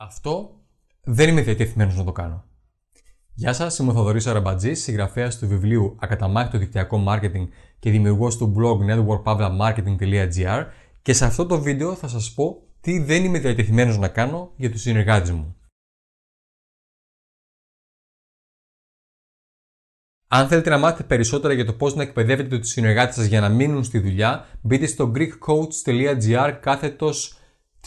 Αυτό δεν είμαι διατεθειμένος να το κάνω. Γεια σας, είμαι ο Θοδωρής Αραμπατζής, συγγραφέας του βιβλίου Ακαταμάχητο Δικτυακό Μάρκετινγκ και δημιουργός του blog networkpavlamarketing.gr και σε αυτό το βίντεο θα σας πω τι δεν είμαι διατεθειμένος να κάνω για τους συνεργάτες μου. Αν θέλετε να μάθετε περισσότερα για το πώς να εκπαιδεύετε τους συνεργάτες σας για να μείνουν στη δουλειά, μπείτε στο greekcoach.gr κάθετος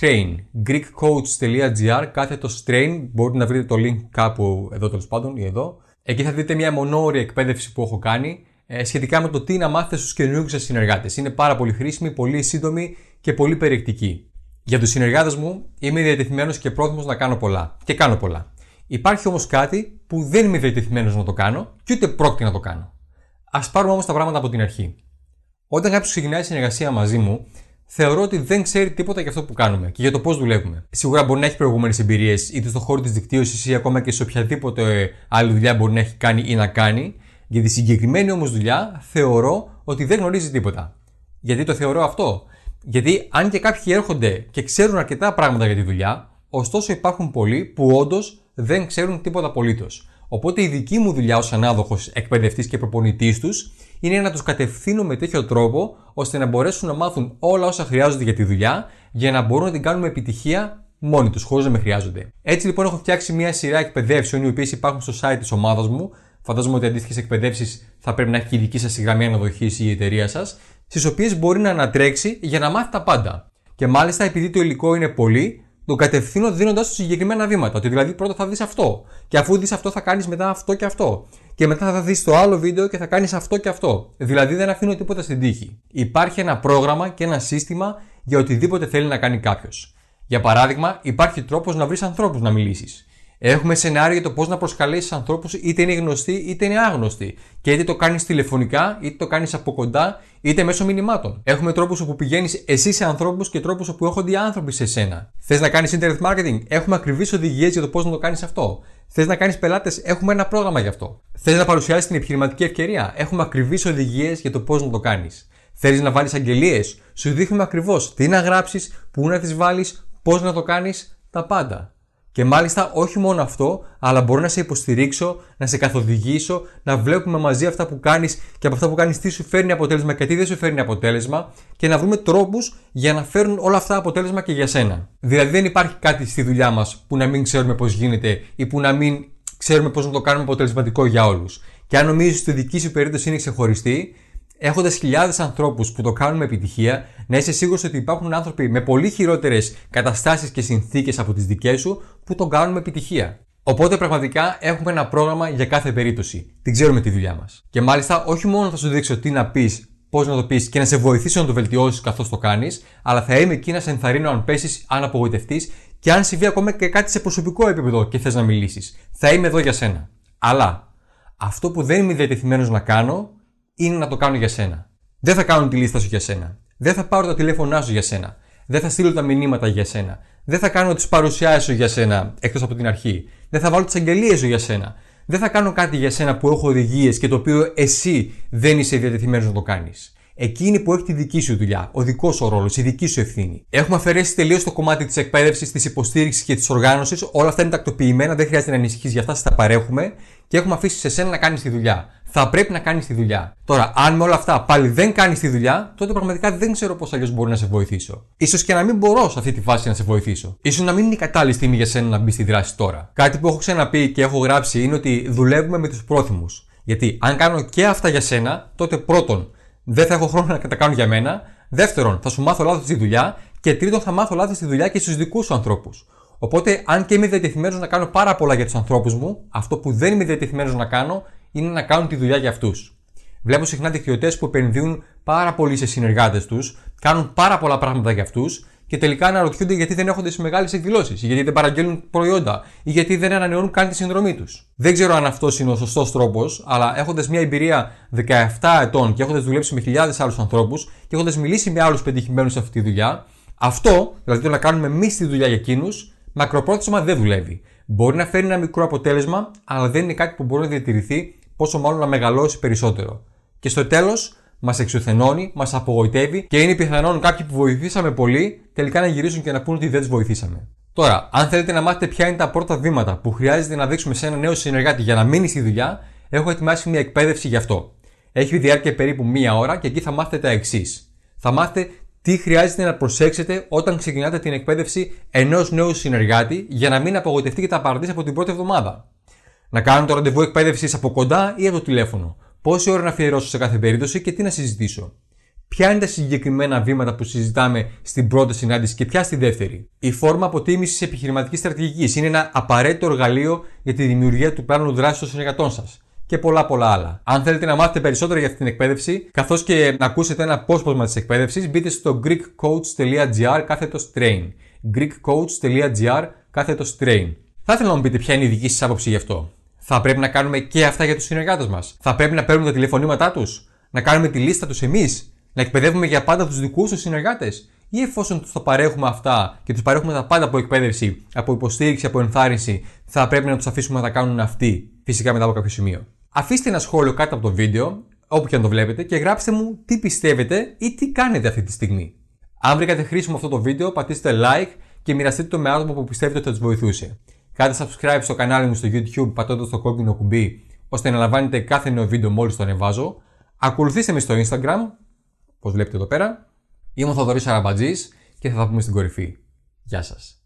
Strain. GreekCoach.gr κάθετο Strain. Μπορείτε να βρείτε το link κάπου εδώ τέλος πάντων ή εδώ. Εκεί θα δείτε μια μονόρη εκπαίδευση που έχω κάνει ε, σχετικά με το τι να μάθετε στους καινούργιους σας συνεργάτες. Είναι πάρα πολύ χρήσιμη, πολύ σύντομη και πολύ περιεκτική. Για τους συνεργάτες μου είμαι διατεθειμένος και πρόθυμος να κάνω πολλά. Και κάνω πολλά. Υπάρχει όμως κάτι που δεν είμαι διατεθειμένος να το κάνω και ούτε πρόκειται να το κάνω. Ας πάρουμε όμως τα πράγματα από την αρχή. Όταν κάποιος ξεκινάει συνεργασία μαζί μου, θεωρώ ότι δεν ξέρει τίποτα για αυτό που κάνουμε και για το πώς δουλεύουμε. Σίγουρα μπορεί να έχει προηγούμενες εμπειρίες, είτε στον χώρο της δικτύωσης ή ακόμα και σε οποιαδήποτε άλλη δουλειά μπορεί να έχει κάνει ή να κάνει. Για τη συγκεκριμένη όμως δουλειά θεωρώ ότι δεν γνωρίζει τίποτα. Γιατί το θεωρώ αυτό. Γιατί αν και κάποιοι έρχονται και ξέρουν αρκετά πράγματα για τη δουλειά, ωστόσο υπάρχουν πολλοί που όντως δεν ξέρουν τίποτα απολύτως. Οπότε η δική μου δουλειά ως ανάδοχος εκπαιδευτής και προπονητής τους είναι να τους κατευθύνω με τέτοιο τρόπο ώστε να μπορέσουν να μάθουν όλα όσα χρειάζονται για τη δουλειά για να μπορούν να την κάνουν με επιτυχία μόνοι τους, χωρίς να με χρειάζονται. Έτσι λοιπόν, έχω φτιάξει μια σειρά εκπαιδεύσεων οι οποίες υπάρχουν στο site της ομάδας μου. Φαντάζομαι ότι αντίστοιχες εκπαιδεύσεις θα πρέπει να έχει και η δική σας γραμμή αναδοχής ή η εταιρεία σας, στις οποίες μπορεί να ανατρέξει για να μάθει τα πάντα. Και μάλιστα επειδή το υλικό είναι πολύ, τον κατευθύνω δίνοντα του συγκεκριμένα βήματα. Ότι δηλαδή πρώτα θα δεις αυτό. Και αφού δεις αυτό, θα κάνεις μετά αυτό και αυτό και μετά θα δεις το άλλο βίντεο και θα κάνεις αυτό και αυτό. Δηλαδή δεν αφήνω τίποτα στην τύχη. Υπάρχει ένα πρόγραμμα και ένα σύστημα για οτιδήποτε θέλει να κάνει κάποιος. Για παράδειγμα, υπάρχει τρόπος να βρεις ανθρώπους να μιλήσεις. Έχουμε σενάρια για το πώς να προσκαλέσεις ανθρώπους είτε είναι γνωστοί είτε είναι άγνωστοι. Και είτε το κάνεις τηλεφωνικά, είτε το κάνεις από κοντά, είτε μέσω μηνυμάτων. Έχουμε τρόπους όπου πηγαίνεις εσύ σε ανθρώπους και τρόπους όπου έρχονται οι άνθρωποι σε σένα. Θες να κάνεις internet marketing, έχουμε ακριβείς οδηγίες για το πώς να το κάνεις αυτό. Θες να κάνεις πελάτες, έχουμε ένα πρόγραμμα γι' αυτό. Θες να παρουσιάσεις την επιχειρηματική ευκαιρία, έχουμε ακριβείς οδηγίες για το πώς να το κάνεις. Θέλει να βάλεις αγγελίες, σου δείχνουμε ακριβώς τι να γράψεις, πού να τις βάλεις, πώς να το κάνεις, τα πάντα. Και μάλιστα όχι μόνο αυτό, αλλά μπορώ να σε υποστηρίξω, να σε καθοδηγήσω, να βλέπουμε μαζί αυτά που κάνεις και από αυτά που κάνεις τι σου φέρνει αποτέλεσμα και τι δεν σου φέρνει αποτέλεσμα και να βρούμε τρόπους για να φέρουν όλα αυτά αποτέλεσμα και για σένα. Δηλαδή δεν υπάρχει κάτι στη δουλειά μας που να μην ξέρουμε πώς γίνεται ή που να μην ξέρουμε πώς να το κάνουμε αποτελεσματικό για όλους. Και αν νομίζεις ότι η δική σου περίπτωση είναι ξεχωριστή, έχοντας χιλιάδες ανθρώπους που το κάνουν με επιτυχία, να είσαι σίγουρος ότι υπάρχουν άνθρωποι με πολύ χειρότερες καταστάσεις και συνθήκες από τις δικές σου που το κάνουν με επιτυχία. Οπότε πραγματικά έχουμε ένα πρόγραμμα για κάθε περίπτωση. Την ξέρουμε τη δουλειά μας. Και μάλιστα, όχι μόνο θα σου δείξω τι να πεις, πώς να το πεις και να σε βοηθήσω να το βελτιώσεις καθώς το κάνεις, αλλά θα είμαι εκεί να σε ενθαρρύνω αν πέσεις, αν απογοητευτείς και αν συμβεί ακόμα και κάτι σε προσωπικό επίπεδο και θες να μιλήσεις. Θα είμαι εδώ για σένα. Αλλά αυτό που δεν είμαι διατεθειμένος να κάνω είναι να το κάνω για σένα. Δεν θα κάνω τη λίστα σου για σένα. Δεν θα πάρω τα τηλέφωνά σου για σένα. Δεν θα στείλω τα μηνύματα για σένα. Δεν θα κάνω τις παρουσιάσεις σου για σένα εκτός από την αρχή. Δεν θα βάλω τις αγγελίες σου για σένα. Δεν θα κάνω κάτι για σένα που έχω οδηγίες και το οποίο εσύ δεν είσαι διατεθειμένος να το κάνεις. Εκείνη που έχει τη δική σου δουλειά, ο δικός σου ρόλος, η δική σου ευθύνη. Έχουμε αφαιρέσει τελείως το κομμάτι της εκπαίδευσης, της υποστήριξης και της οργάνωσης. Όλα αυτά είναι τακτοποιημένα, δεν χρειάζεται να ανησυχείς για αυτά, σα τα παρέχουμε και έχουμε αφήσει σε σένα να κάνεις τη δουλειά. Θα πρέπει να κάνεις τη δουλειά. Τώρα, αν με όλα αυτά πάλι δεν κάνεις τη δουλειά, τότε πραγματικά δεν ξέρω πώς αλλιώς μπορώ να σε βοηθήσω. σω και να μην μπορώ σε αυτή τη φάση να σε βοηθήσω. σω να μην είναι η κατάλληλη στιγμή για σένα να μπει στη δράση τώρα. Κάτι που έχω ξαναπεί και έχω γράψει είναι ότι δουλεύουμε με τους πρόθυμους. Γιατί αν κάνω και αυτά για σένα, τότε πρώτον, δεν θα έχω χρόνο να τα κάνω για μένα. Δεύτερον, θα σου μάθω λάθος τη δουλειά. Και τρίτον, θα μάθω λάθος τη δουλειά και στους δικούς σου ανθρώπους. Οπότε, αν και είμαι διατεθειμένος να κάνω πάρα πολλά για τους ανθρώπους μου, αυτό που δεν είμαι διατεθειμένος να κάνω είναι να κάνουν τη δουλειά για αυτούς. Βλέπω συχνά δικαιωτέ που επενδύουν πάρα πολύ σε συνεργάτες τους, κάνουν πάρα πολλά πράγματα για αυτούς και τελικά αναρωτιούνται γιατί δεν έχονται σε μεγάλες εκδηλώσεις, γιατί δεν παραγγέλνουν προϊόντα, ή γιατί δεν ανανεώνουν καν τη συνδρομή τους. Δεν ξέρω αν αυτός είναι ο σωστός τρόπος, αλλά έχοντας μια εμπειρία 17 ετών και έχοντας δουλέψει με χιλιάδες άλλους ανθρώπους και έχοντας μιλήσει με άλλους πετυχημένους σε αυτή τη δουλειά, αυτό, δηλαδή το να κάνουμε εμείς τη δουλειά για εκείνους, μακροπρόθεσμα δεν δουλεύει. Μπορεί να φέρει ένα μικρό αποτέλεσμα, αλλά δεν είναι κάτι που μπορεί να διατηρηθεί, πόσο μάλλον να μεγαλώσει περισσότερο. Και στο τέλος, μας εξουθενώνει, μας απογοητεύει και είναι πιθανόν κάποιοι που βοηθήσαμε πολύ τελικά να γυρίσουν και να πούν ότι δεν τους βοηθήσαμε. Τώρα, αν θέλετε να μάθετε ποια είναι τα πρώτα βήματα που χρειάζεται να δείξουμε σε ένα νέο συνεργάτη για να μείνει στη δουλειά, έχω ετοιμάσει μια εκπαίδευση γι' αυτό. Έχει διάρκεια περίπου μία ώρα και εκεί θα μάθετε τα εξής. Θα μάθετε τι χρειάζεται να προσέξετε όταν ξεκινάτε την εκπαίδευση ενός νέου συνεργάτη για να μην απογοητευτεί και τα παρατήσει από την πρώτη εβδομάδα. Να κάνω το ραντεβού εκπαίδευσης από κοντά ή από τηλέφωνο. Πόση ώρα να αφιερώσω σε κάθε περίπτωση και τι να συζητήσω. Ποια είναι τα συγκεκριμένα βήματα που συζητάμε στην πρώτη συνάντηση και ποια στη δεύτερη. Η φόρμα αποτίμησης επιχειρηματικής στρατηγικής είναι ένα απαραίτητο εργαλείο για τη δημιουργία του πλάνου δράσης των συνεργατών σας και πολλά πολλά άλλα. Αν θέλετε να μάθετε περισσότερα για αυτή την εκπαίδευση, καθώς και να ακούσετε ένα απόσπασμα της εκπαίδευσης, μπείτε στο GreekCoach.gr κάθετος train. GreekCoach.gr κάθετος train. Θα ήθελα να μου πείτε ποια είναι η δική σας άποψη γι' αυτό. Θα πρέπει να κάνουμε και αυτά για τους συνεργάτες μας. Θα πρέπει να παίρνουμε τα τηλεφωνήματά τους. Να κάνουμε τη λίστα τους εμείς. Να εκπαιδεύουμε για πάντα τους δικούς τους συνεργάτες. Ή εφόσον τους τα παρέχουμε αυτά και τους παρέχουμε τα πάντα από εκπαίδευση, από υποστήριξη, από ενθάρρυνση, θα πρέπει να τους αφήσουμε να τα κάνουν αυτοί. Φυσικά μετά από κάποιο σημείο. Αφήστε ένα σχόλιο κάτω από το βίντεο, όπου και αν το βλέπετε, και γράψτε μου τι πιστεύετε ή τι κάνετε αυτή τη στιγμή. Αν βρήκατε χρήσιμο αυτό το βίντεο, πατήστε like και μοιραστείτε το με άτομα που πιστεύετε ότι θα τους βοηθούσε. Κάντε subscribe στο κανάλι μου στο YouTube πατώντας το κόκκινο κουμπί, ώστε να λαμβάνετε κάθε νέο βίντεο μόλις το ανεβάζω. Ακολουθήστε με στο Instagram, όπως βλέπετε εδώ πέρα. Είμαι ο Θοδωρής Αραμπατζής και θα τα πούμε στην κορυφή. Γεια σας.